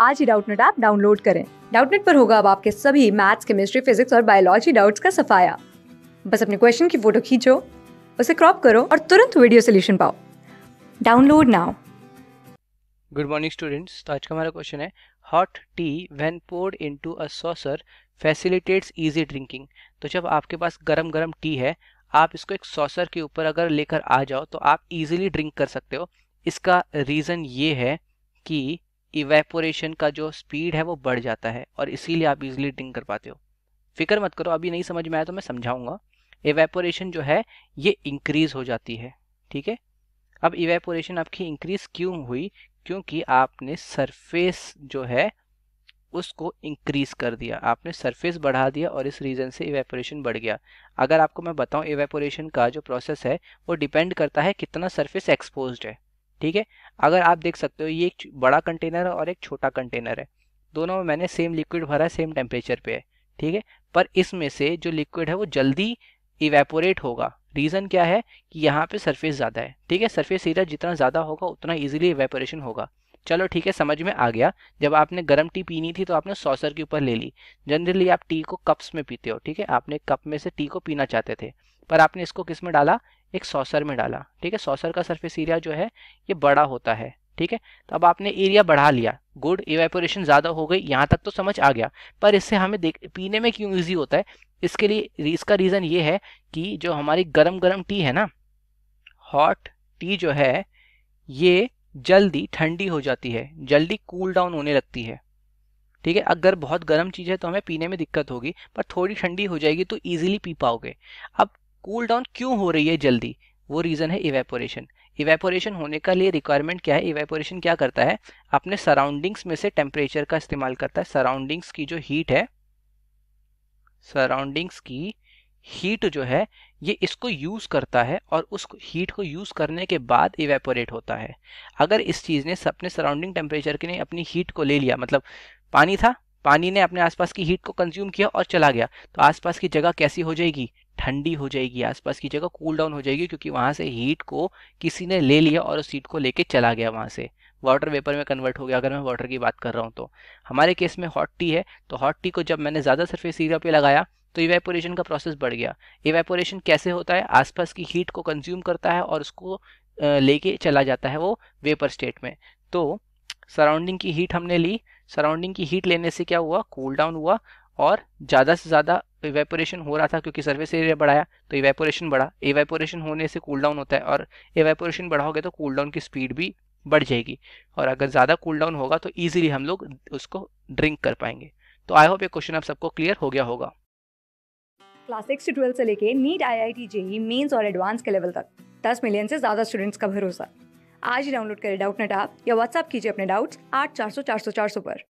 आज ही Doubtnut app download करें डाउटनेट पर होगा अब आपके सभी मैथ्स केमिस्ट्री फिजिक्स और बायोलॉजी डाउट्स का सफाया बस अपने क्वेश्चन की फोटो खींचो उसे क्रॉप करो और तुरंत वीडियो सोल्यूशन पाओ download now good morning students तो आज का हमारा क्वेश्चन है hot tea when poured into a saucer facilitates easy drinking तो जब आपके पास गरम गरम टी है आप इसको एक सॉसर के ऊपर अगर लेकर आ जाओ तो आप इजीली ड्रिंक कर सकते हो इसका रीज़न ये है कि इवेपोरेशन का जो स्पीड है वो बढ़ जाता है और इसीलिए आप इजिली ड्रिंक कर पाते हो फिक्र मत करो अभी नहीं समझ में आया तो मैं समझाऊंगा इवेपोरेशन जो है ये इंक्रीज हो जाती है ठीक है अब इवेपोरेशन आपकी इंक्रीज क्यों हुई क्योंकि आपने सरफेस जो है उसको इंक्रीज कर दिया आपने सरफेस बढ़ा दिया और इस रीज़न से इवेपोरेशन बढ़ गया अगर आपको मैं बताऊं इवेपोरेशन का जो प्रोसेस है वो डिपेंड करता है कितना सरफेस एक्सपोज्ड है ठीक है अगर आप देख सकते हो ये एक बड़ा कंटेनर है और एक छोटा कंटेनर है दोनों में मैंने सेम लिक्विड भरा है सेम टेम्परेचर पे है ठीक है पर इसमें से जो लिक्विड है वो जल्दी इवेपोरेट होगा रीज़न क्या है कि यहाँ पे सरफेस ज़्यादा है ठीक है सरफेस एरिया जितना ज़्यादा होगा उतना इजीली इवेपोरेशन होगा चलो ठीक है समझ में आ गया जब आपने गर्म टी पीनी थी तो आपने सॉसर के ऊपर ले ली जनरली आप टी को कप्स में पीते हो ठीक है आपने कप में से टी को पीना चाहते थे पर आपने इसको किस में डाला एक सॉसर में डाला ठीक है सॉसर का सरफेस एरिया जो है ये बड़ा होता है ठीक है तो अब आपने एरिया बढ़ा लिया गुड इवेपोरेशन ज़्यादा हो गई यहाँ तक तो समझ आ गया पर इससे हमें देख पीने में क्यों ईजी होता है इसके लिए इसका रीज़न ये है कि जो हमारी गर्म गर्म टी है ना हॉट टी जो है ये जल्दी ठंडी हो जाती है जल्दी कूल डाउन होने लगती है ठीक है अगर बहुत गर्म चीज़ है तो हमें पीने में दिक्कत होगी पर थोड़ी ठंडी हो जाएगी तो ईजिली पी पाओगे अब कूल डाउन क्यों हो रही है जल्दी वो रीज़न है इवेपोरेशन इवेपोरेशन होने का लिए रिक्वायरमेंट क्या है इवेपोरेशन क्या करता है अपने सराउंडिंग्स में से टेम्परेचर का इस्तेमाल करता है सराउंडिंग्स की जो हीट है सराउंडिंग्स की हीट जो है ये इसको यूज़ करता है और उस हीट को यूज़ करने के बाद इवेपोरेट होता है अगर इस चीज़ ने अपने सराउंडिंग टेम्परेचर के ने अपनी हीट को ले लिया मतलब पानी था पानी ने अपने आसपास की हीट को कंज्यूम किया और चला गया तो आसपास की जगह कैसी हो जाएगी ठंडी हो जाएगी आसपास की जगह कूल डाउन हो जाएगी क्योंकि वहाँ से हीट को किसी ने ले लिया और उस हीट को लेके चला गया वहाँ से वाटर वेपर में कन्वर्ट हो गया अगर मैं वाटर की बात कर रहा हूँ तो हमारे केस में हॉट टी है तो हॉट टी को जब मैंने ज़्यादा सरफेस एरिया पे लगाया तो इवेपोरेशन का प्रोसेस बढ़ गया इवेपोरेशन कैसे होता है आसपास की हीट को कंज्यूम करता है और उसको लेके चला जाता है वो वेपर स्टेट में तो सराउंडिंग की हीट हमने ली सराउंडिंग की हीट लेने से क्या हुआ कूल cool डाउन हुआ और ज़्यादा से ज़्यादा तो इवेपोरेशन हो रहा था क्योंकि सर्विस एरिया बढ़ाया तो इवेपोरेशन बढ़ा इवेपोरेशन होने से कूल डाउन होता है और इवेपोरेशन बढ़ा तो कूल डाउन की स्पीड भी बढ़ जाएगी और अगर ज़्यादा कूल डाउन होगा तो ईजिली हम लोग उसको ड्रिंक कर पाएंगे तो आई होप ये क्वेश्चन आप सबको क्लियर हो गया होगा क्लास सिक्स से ट्वेल्थ से लेके NEET I I T JEE mains और एडवांस के लेवल तक दस मिलियन से ज़्यादा स्टूडेंट्स का भरोसा आज ही डाउनलोड करें डाउट नेट आप या व्हाट्सअप कीजिए अपने डाउट्स आठ चार सौ चार सौ चार सौ पर